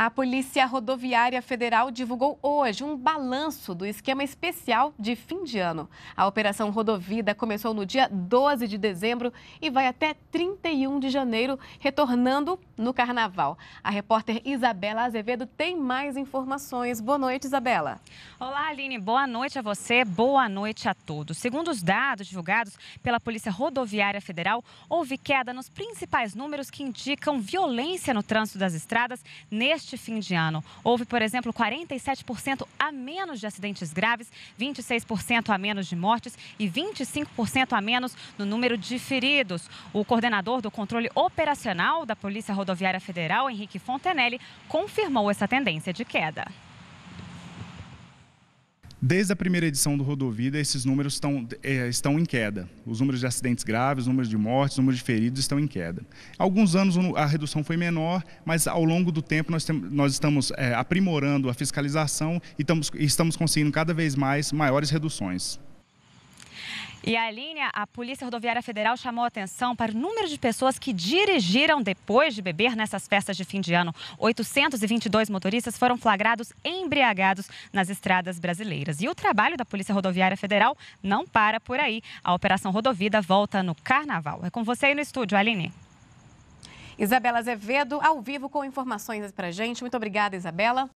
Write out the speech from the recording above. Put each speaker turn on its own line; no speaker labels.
A Polícia Rodoviária Federal divulgou hoje um balanço do esquema especial de fim de ano. A Operação Rodovida começou no dia 12 de dezembro e vai até 31 de janeiro, retornando no Carnaval. A repórter Isabela Azevedo tem mais informações. Boa noite,
Isabela. Olá, Aline. Boa noite a você, boa noite a todos. Segundo os dados divulgados pela Polícia Rodoviária Federal, houve queda nos principais números que indicam violência no trânsito das estradas neste neste fim de ano. Houve, por exemplo, 47% a menos de acidentes graves, 26% a menos de mortes e 25% a menos no número de feridos. O coordenador do controle operacional da Polícia Rodoviária Federal, Henrique Fontenelle, confirmou essa tendência de queda.
Desde a primeira edição do Rodovida, esses números estão, é, estão em queda. Os números de acidentes graves, números de mortes, números de feridos estão em queda. alguns anos a redução foi menor, mas ao longo do tempo nós, nós estamos é, aprimorando a fiscalização e estamos, estamos conseguindo cada vez mais maiores reduções.
E a linha, a Polícia Rodoviária Federal chamou atenção para o número de pessoas que dirigiram depois de beber nessas festas de fim de ano. 822 motoristas foram flagrados embriagados nas estradas brasileiras. E o trabalho da Polícia Rodoviária Federal não para por aí. A Operação Rodovida volta no Carnaval. É com você aí no estúdio, Aline.
Isabela Azevedo, ao vivo com informações para gente. Muito obrigada, Isabela.